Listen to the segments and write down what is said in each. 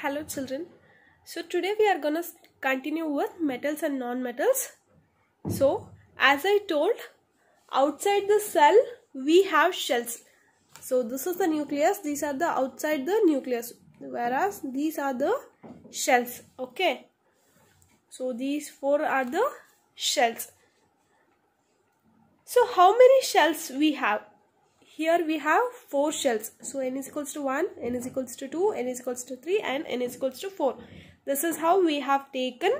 hello children so today we are gonna continue with metals and non-metals so as I told outside the cell we have shells so this is the nucleus these are the outside the nucleus whereas these are the shells okay so these four are the shells so how many shells we have here we have four shells so n is equals to 1 n is equals to 2 n is equals to 3 and n is equals to 4 this is how we have taken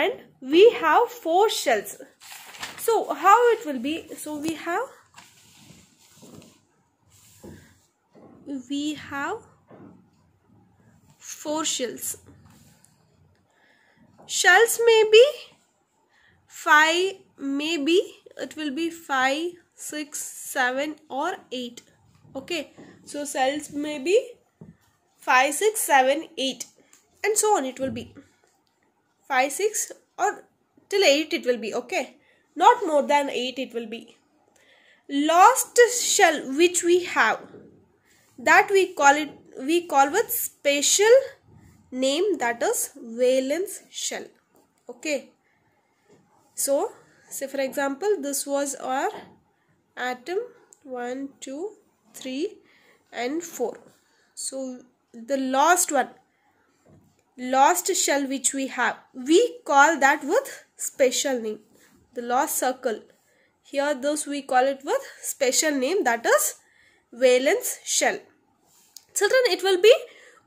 and we have four shells so how it will be so we have we have four shells shells may be five maybe it will be five 6 7 or 8 okay so cells may be 5 6 7 8 and so on it will be 5 6 or till 8 it will be okay not more than 8 it will be last shell which we have that we call it we call with special name that is valence shell okay so say for example this was our atom 1 2 3 and 4 so the last one last shell which we have we call that with special name the last circle here those we call it with special name that is valence shell children it will be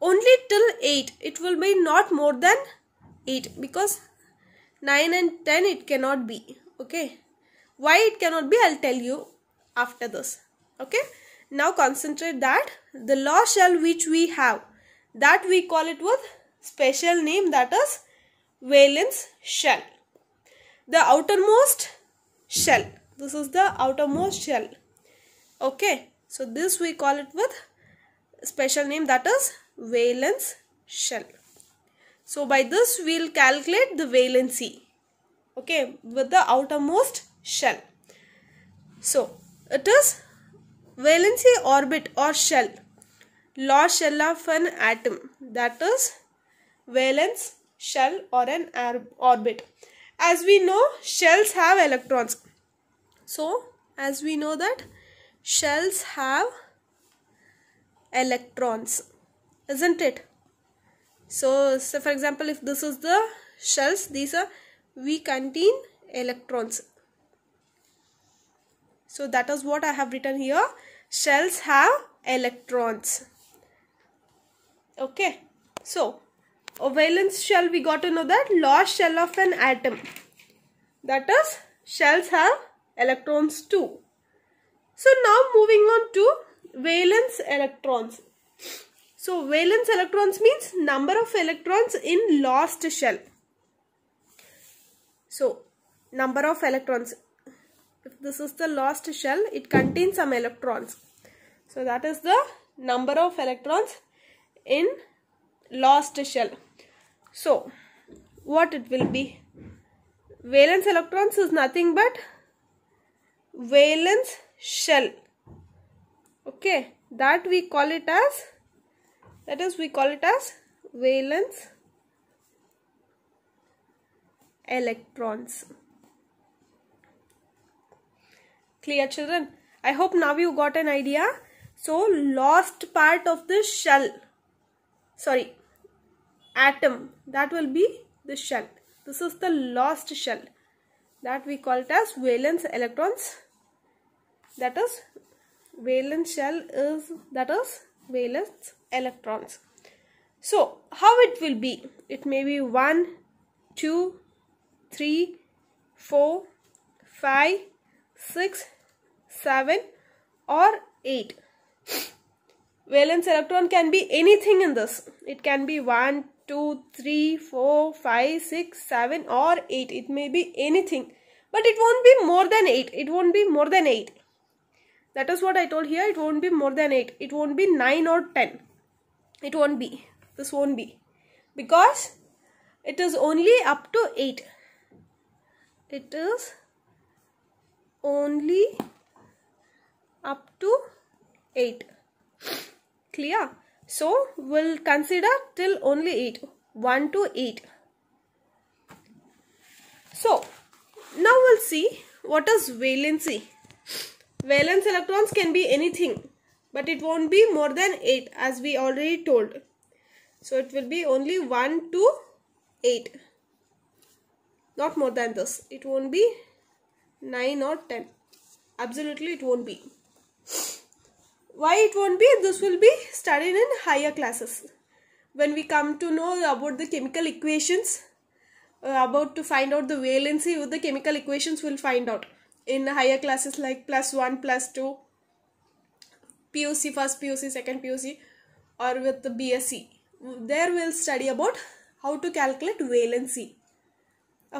only till 8 it will be not more than 8 because 9 and 10 it cannot be okay why it cannot be i'll tell you after this okay now concentrate that the law shell which we have that we call it with special name that is valence shell the outermost shell this is the outermost shell okay so this we call it with special name that is valence shell so by this we'll calculate the valency okay with the outermost shell so it is valency orbit or shell. Law shell of an atom. That is valence shell or an orbit. As we know, shells have electrons. So, as we know that shells have electrons. Isn't it? So, so for example, if this is the shells, these are, we contain electrons. So that is what I have written here. Shells have electrons. Okay. So a valence shell we got to know that lost shell of an atom. That is shells have electrons too. So now moving on to valence electrons. So valence electrons means number of electrons in lost shell. So number of electrons this is the lost shell. It contains some electrons. So that is the number of electrons in lost shell. So what it will be? Valence electrons is nothing but valence shell. Okay. That we call it as that is we call it as valence electrons. Clear children? I hope now you got an idea. So lost part of the shell, sorry, atom, that will be the shell. This is the lost shell that we call it as valence electrons. That is valence shell is that is valence electrons. So how it will be? It may be 1, 2, 3, 4, 5, 6, 7 or 8 valence electron can be anything in this it can be 1 2 3 4 5 6 7 or 8 it may be anything but it won't be more than 8 it won't be more than 8 that is what I told here it won't be more than 8 it won't be 9 or 10 it won't be this won't be because it is only up to 8 it is only up to 8 clear so we'll consider till only 8 1 to 8 so now we'll see what is valency valence electrons can be anything but it won't be more than 8 as we already told so it will be only 1 to 8 not more than this it won't be 9 or 10 absolutely it won't be why it won't be this will be studied in higher classes when we come to know about the chemical equations uh, about to find out the valency with the chemical equations we'll find out in higher classes like plus 1 plus 2 POC first POC second POC or with the BSc there we'll study about how to calculate valency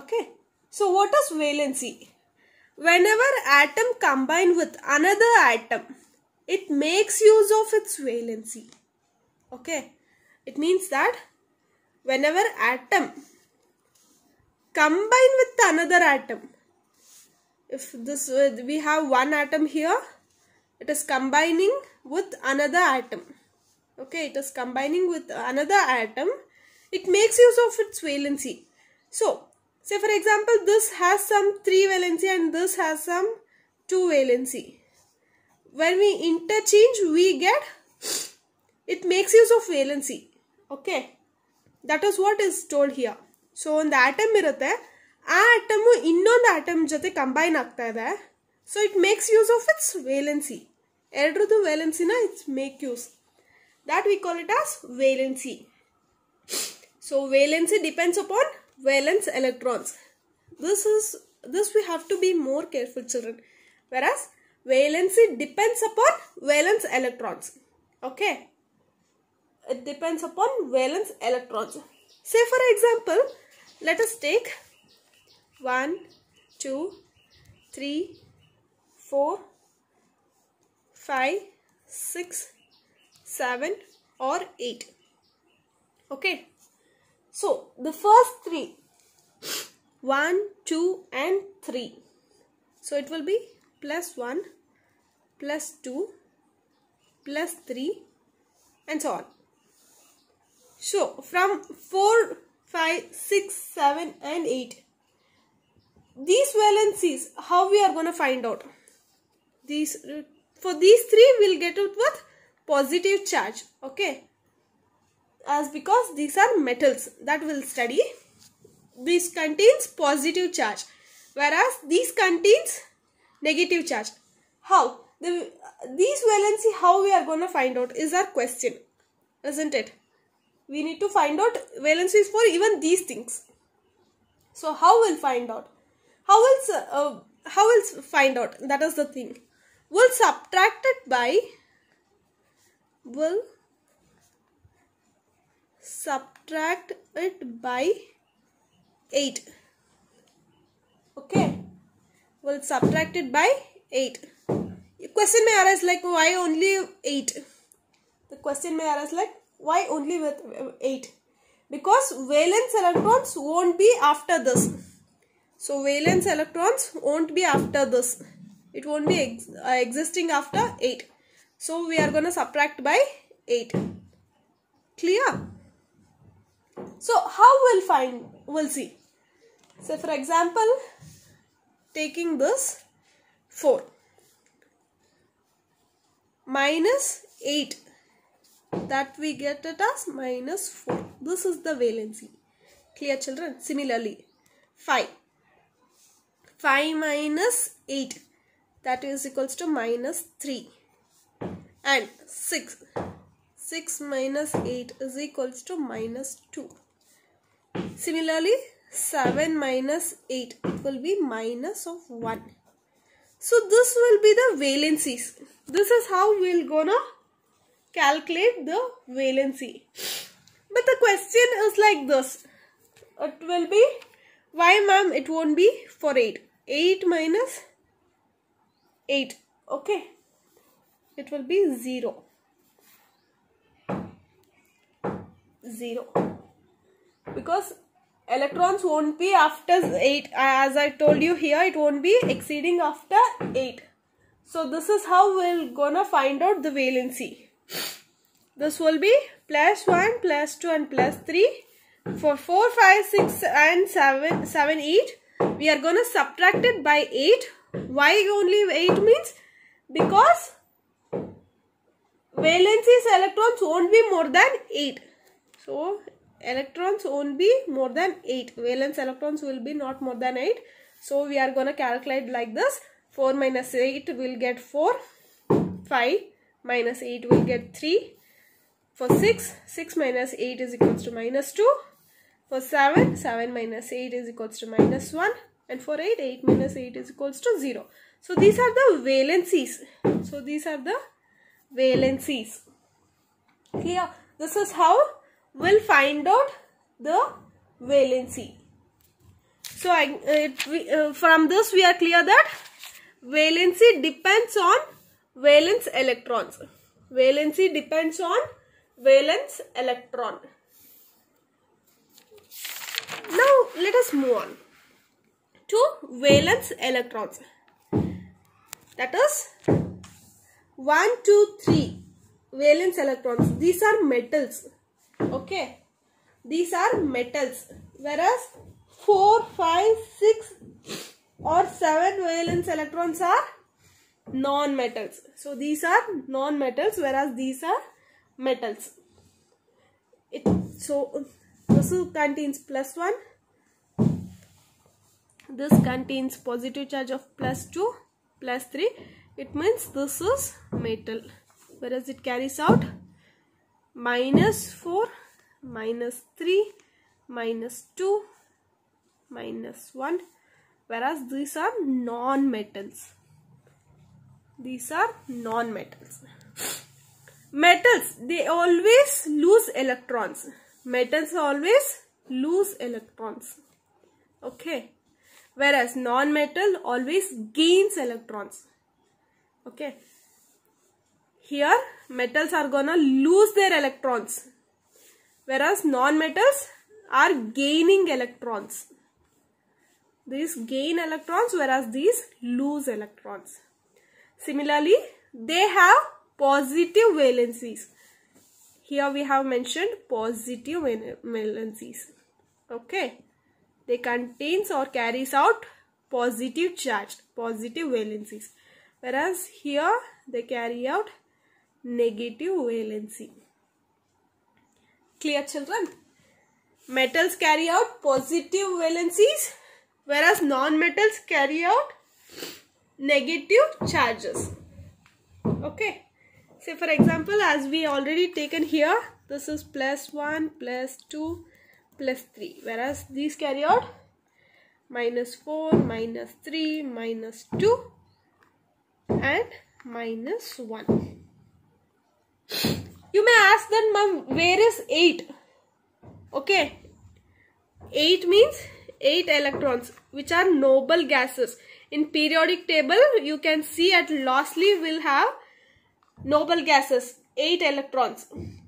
okay so what is valency Whenever atom combine with another atom, it makes use of its valency. Okay. It means that whenever atom combine with another atom, if this uh, we have one atom here, it is combining with another atom. Okay, it is combining with another atom. It makes use of its valency. So, Say for example, this has some 3 valency and this has some 2 valency. When we interchange, we get, it makes use of valency. Okay. That is what is told here. So, on the atom, mirate, atom in the atom jate combine akta hai. So, it makes use of its valency. Erdrudu valency na, it make use. That we call it as valency. So, valency depends upon valence electrons. This is this we have to be more careful children. Whereas valency depends upon valence electrons. Okay. It depends upon valence electrons. Say for example, let us take 1, 2, 3, 4, 5, 6, 7 or 8. Okay. So, the first three 1, 2 and 3. So, it will be plus 1, plus 2, plus 3 and so on. So, from 4, 5, 6, 7 and 8. These valencies, how we are going to find out? These For these three, we will get out with positive charge. Okay as because these are metals that we'll study this contains positive charge whereas these contains negative charge how the these valency how we are going to find out is our question isn't it we need to find out valencies for even these things so how we'll find out how else uh, how else find out that is the thing we'll subtract it by will subtract it by 8 okay we'll subtract it by 8 question may arise like why only 8 the question may arise like why only with uh, 8 because valence electrons won't be after this so valence electrons won't be after this it won't be ex uh, existing after 8 so we are going to subtract by 8 clear so how we'll find, we'll see. So for example, taking this 4 minus 8 that we get it as minus 4. This is the valency. Clear children? Similarly, 5. 5 minus 8 that is equals to minus 3 and 6 6 minus 8 is equals to minus 2. Similarly, 7 minus 8 will be minus of 1. So this will be the valencies. This is how we'll gonna calculate the valency. But the question is like this. It will be, why ma'am it won't be for 8. 8 minus 8. Okay. It will be 0. 0 because electrons won't be after 8 as I told you here it won't be exceeding after 8 so this is how we're gonna find out the valency this will be plus 1 plus 2 and plus 3 for 4 5 6 and 7 7 8 we are gonna subtract it by 8 why only 8 means because valency's electrons won't be more than 8 so electrons won't be more than 8. Valence electrons will be not more than 8. So we are going to calculate like this. 4 minus 8 will get 4. 5 minus 8 will get 3. For 6, 6 minus 8 is equals to minus 2. For 7, 7 minus 8 is equals to minus 1. And for 8, 8 minus 8 is equals to 0. So these are the valencies. So these are the valencies. Clear? This is how will find out the valency. So I, uh, it, we, uh, from this we are clear that valency depends on valence electrons. Valency depends on valence electron. Now let us move on to valence electrons. That is 1, 2, 3 valence electrons. These are metals. Okay. These are metals. Whereas 4, 5, 6 or 7 valence electrons are non-metals. So these are non-metals whereas these are metals. It, so this contains plus 1. This contains positive charge of plus 2, plus 3. It means this is metal whereas it carries out minus 4, minus 3, minus 2, minus 1 whereas these are non-metals. These are non-metals. Metals, they always lose electrons. Metals always lose electrons. Okay. Whereas non-metal always gains electrons. Okay here metals are gonna lose their electrons whereas non-metals are gaining electrons. These gain electrons whereas these lose electrons. Similarly, they have positive valencies. Here we have mentioned positive valencies. Okay. They contains or carries out positive charge, positive valencies. Whereas here they carry out negative valency. Clear children? Metals carry out positive valencies whereas non-metals carry out negative charges. Okay. Say for example as we already taken here this is plus 1 plus 2 plus 3 whereas these carry out minus 4 minus 3 minus 2 and minus 1. You may ask that mom where is 8? Okay. 8 means 8 electrons which are noble gases. In periodic table you can see at lastly will have noble gases 8 electrons.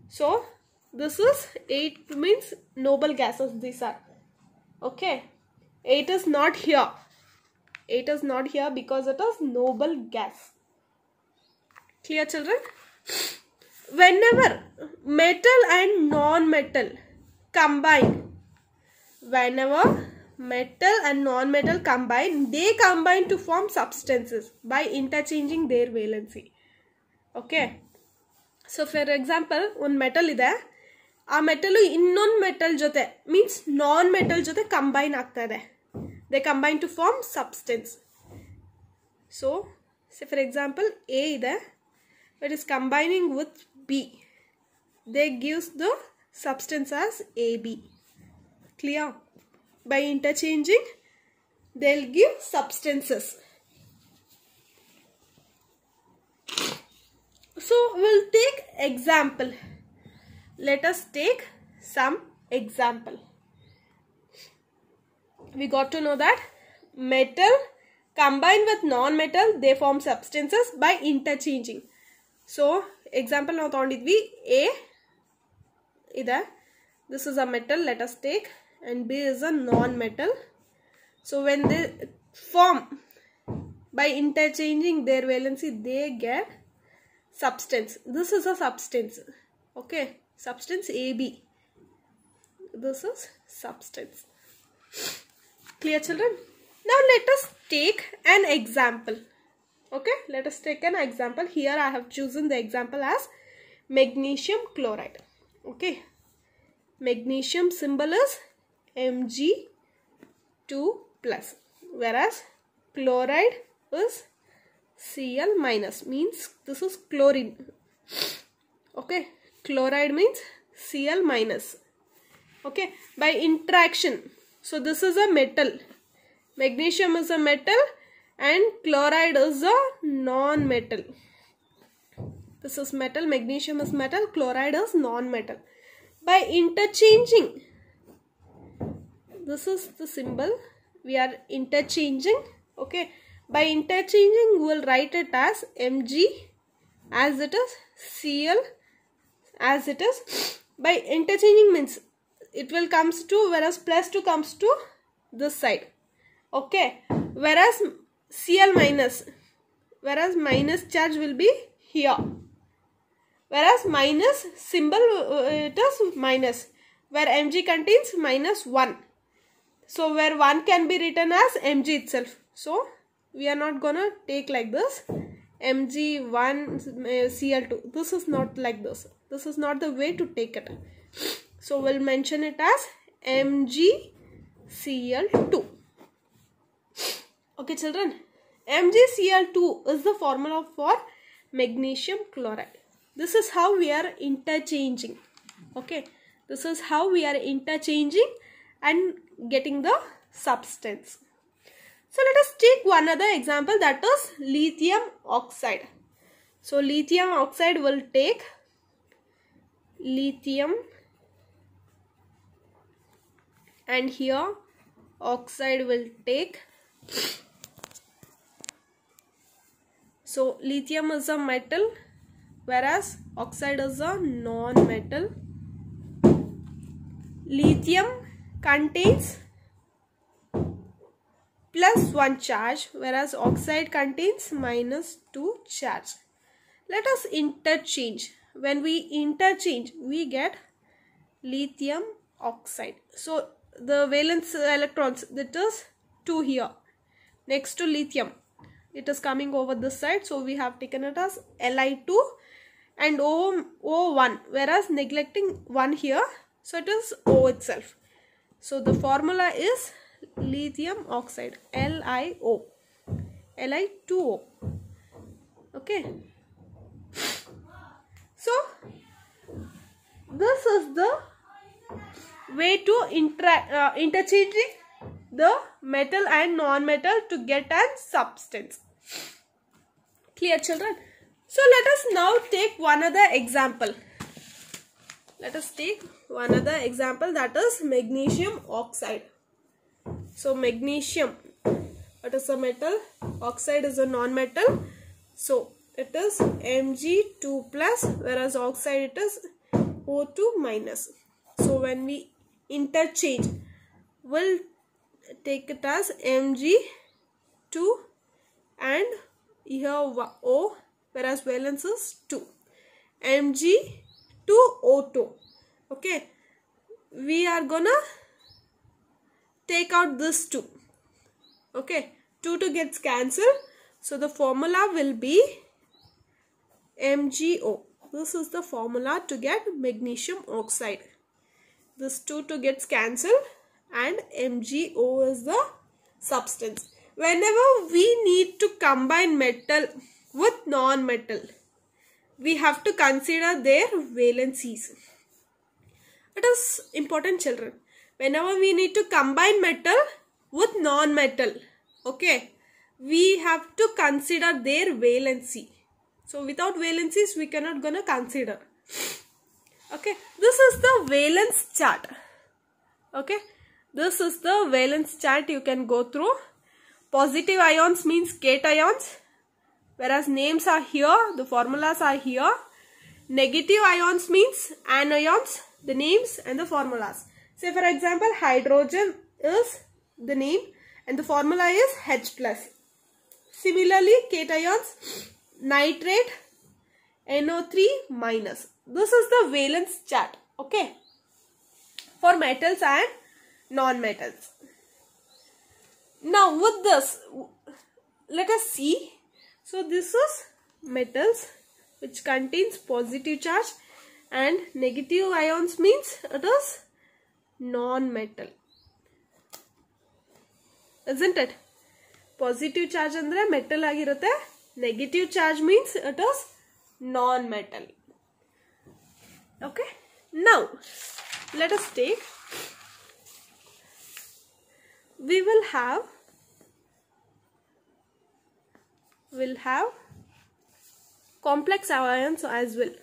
So this is 8 means noble gases these are. Okay. 8 is not here. 8 is not here because it is noble gas. Clear children? whenever metal and non-metal combine whenever metal and non-metal combine they combine to form substances by interchanging their valency okay so so for example ಒಂದು metal ಇದೆ ಆ metal ಇನ್ನೊಂದು metal ಜೊತೆ means non metal ಜೊತೆ combine ಆಗ್ತಾ ಇದೆ they combine to form substance so for example a ಇದೆ it is combining with B. They gives the substance as AB. Clear? By interchanging, they'll give substances. So, we'll take example. Let us take some example. We got to know that metal combined with non-metal, they form substances by interchanging. So, so example ನಾವು be A. either this is a metal. Let us take and B is a non-metal. So, when they form by interchanging their valency they get substance this is a substance okay substance ab this is substance clear children now let us take an example okay let us take an example here i have chosen the example as magnesium chloride okay magnesium symbol is mg2 plus whereas chloride is cl minus means this is chlorine okay chloride means cl minus okay by interaction so this is a metal magnesium is a metal and chloride is a non-metal. This is metal, magnesium is metal, chloride is non-metal. By interchanging, this is the symbol, we are interchanging, okay. By interchanging, we will write it as Mg, as it is Cl, as it is. By interchanging means it will comes to, whereas plus 2 comes to this side, okay. Whereas Cl minus whereas minus charge will be here whereas minus symbol uh, it is minus where mg contains minus 1 so where 1 can be written as mg itself so we are not gonna take like this mg1 uh, cl2 this is not like this this is not the way to take it so we'll mention it as mg cl2 okay children MgCl2 is the formula for magnesium chloride. This is how we are interchanging. Okay. This is how we are interchanging and getting the substance. So let us take one other example that is lithium oxide. So lithium oxide will take lithium and here oxide will take so lithium is a metal whereas oxide is a non-metal. Lithium contains plus 1 charge whereas oxide contains minus 2 charge. Let us interchange. When we interchange we get lithium oxide. So the valence electrons that is 2 here next to lithium it is coming over this side so we have taken it as li2 and o o1 whereas neglecting 1 here so it is o itself so the formula is lithium oxide lio li2o okay so this is the way to uh, the metal and non-metal to get a substance Clear children? So let us now take one other example. Let us take one other example that is magnesium oxide. So magnesium, it is a metal? Oxide is a non-metal. So it is Mg2 plus whereas oxide it is O2 minus. So when we interchange, we'll take it as Mg2 here O whereas valence is 2. Mg 2 O2. Okay. We are gonna take out this 2. Okay. 2 2 gets cancelled. So the formula will be MgO. This is the formula to get magnesium oxide. This 2 2 gets cancelled and MgO is the substance whenever we need to combine metal with non-metal we have to consider their valencies it is important children whenever we need to combine metal with non-metal okay we have to consider their valency so without valencies we cannot gonna consider okay this is the valence chart okay this is the valence chart you can go through Positive ions means cations whereas names are here, the formulas are here. Negative ions means anions, the names and the formulas. Say for example, hydrogen is the name and the formula is H+. plus. Similarly, cations, nitrate, NO3 minus. This is the valence chart, okay, for metals and non-metals now with this let us see so this is metals which contains positive charge and negative ions means it is non-metal isn't it positive charge andre metal ಆಗಿರುತ್ತೆ negative charge means it is non-metal okay now let us take we will have will have complex ions as well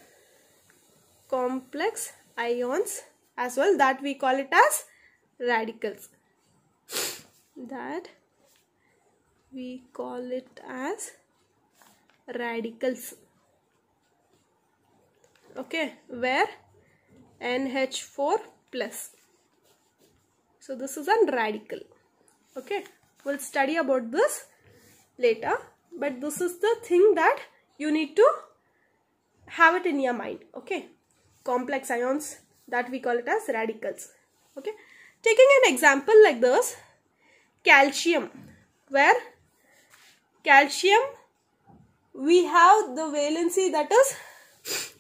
complex ions as well that we call it as radicals that we call it as radicals okay where NH4 plus so this is a radical okay we'll study about this later but this is the thing that you need to have it in your mind okay complex ions that we call it as radicals okay taking an example like this calcium where calcium we have the valency that is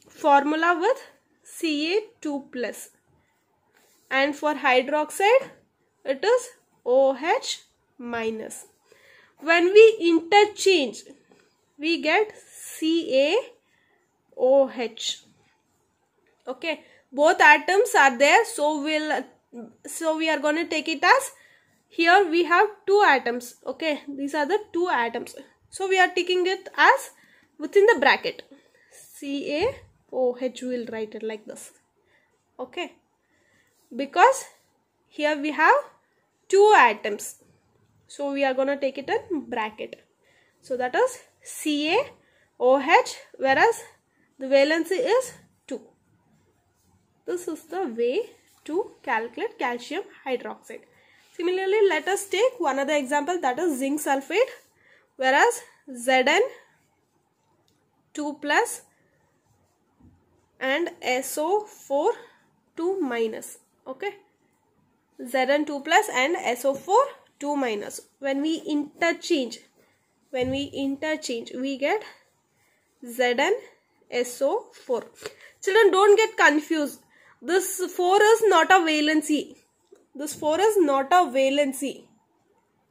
formula with ca2 plus and for hydroxide it is oh minus when we interchange we get CaOH okay both atoms are there so we'll so we are going to take it as here we have two atoms okay these are the two atoms so we are taking it as within the bracket CaOH will write it like this okay because here we have two atoms so we are going to take it in bracket. So that is CaOH whereas the valency is 2. This is the way to calculate calcium hydroxide. Similarly, let us take one other example that is zinc sulfate whereas Zn 2 plus and SO4 2 minus. Okay. Zn 2 plus and SO4 2 minus when we interchange when we interchange we get Zn SO4 children don't get confused this 4 is not a valency this 4 is not a valency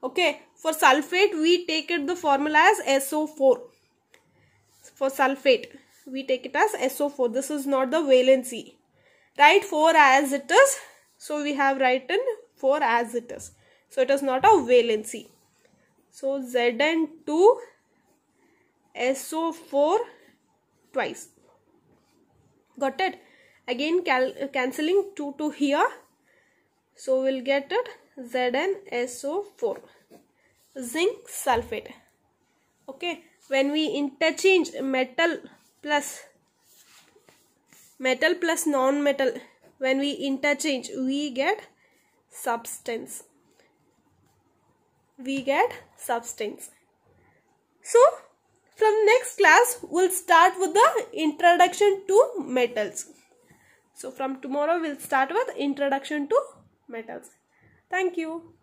okay for sulfate we take it the formula as SO4 for sulfate we take it as SO4 this is not the valency write 4 as it is so we have written 4 as it is so it is not a valency. So Zn2 SO4 twice. Got it? Again cal cancelling 2 to here. So we'll get it SO 4 Zinc sulfate. Okay. When we interchange metal plus metal plus non-metal when we interchange we get substance we get substance. So, from next class, we'll start with the introduction to metals. So, from tomorrow, we'll start with introduction to metals. Thank you.